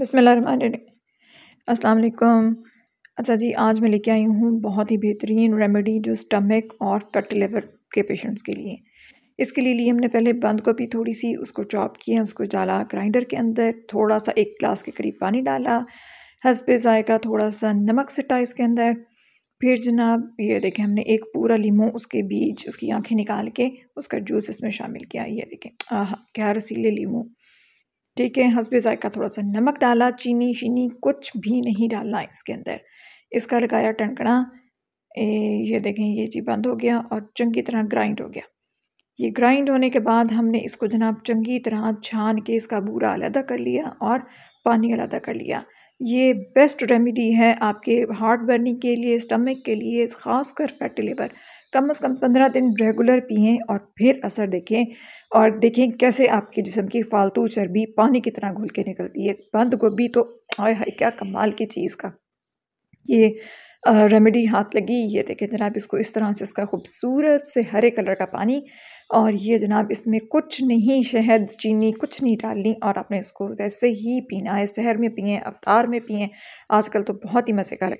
अस्सलाम वालेकुम अच्छा जी आज मैं लेके आई हूँ बहुत ही बेहतरीन रेमेडी जो स्टमक और फैट लिवर के पेशेंट्स के लिए इसके लिए लिए हमने पहले बंद गोभी थोड़ी सी उसको चॉप किया उसको डाला ग्राइंडर के अंदर थोड़ा सा एक ग्लास के करीब पानी डाला हंसपे जायका थोड़ा सा नमक सटा इसके अंदर फिर जनाब ये देखें हमने एक पूरा लीमू उसके बीज उसकी आँखें निकाल के उसका जूस इसमें शामिल किया ये देखें आह क्या रसीले लीमू ठीक है हंसबे जायका थोड़ा सा नमक डाला चीनी शीनी कुछ भी नहीं डालना इसके अंदर इसका लगाया टनकना ये देखें ये जी बंद हो गया और चंगी तरह ग्राइंड हो गया ये ग्राइंड होने के बाद हमने इसको जनाब चंगी तरह छान के इसका बूरा अलहदा कर लिया और पानी अलहदा कर लिया ये बेस्ट रेमेडी है आपके हार्ट बर्निंग के लिए स्टमक के लिए ख़ास कर फैटी लेवर कम से कम पंद्रह दिन रेगुलर पिएं और फिर असर देखें और देखें कैसे आपके जिसम की फालतू चर्बी पानी की तरह घुल के निकलती है बंद गोभी तो आय हाय क्या कमाल की चीज़ का ये रेमेडी हाथ लगी ये देखें जनाब इसको इस तरह से इसका खूबसूरत से हरे कलर का पानी और ये जनाब इसमें कुछ नहीं शहद चीनी कुछ नहीं डालनी और आपने इसको वैसे ही पीना है शहर में पिए अवतार में पिए आजकल तो बहुत ही मज़े का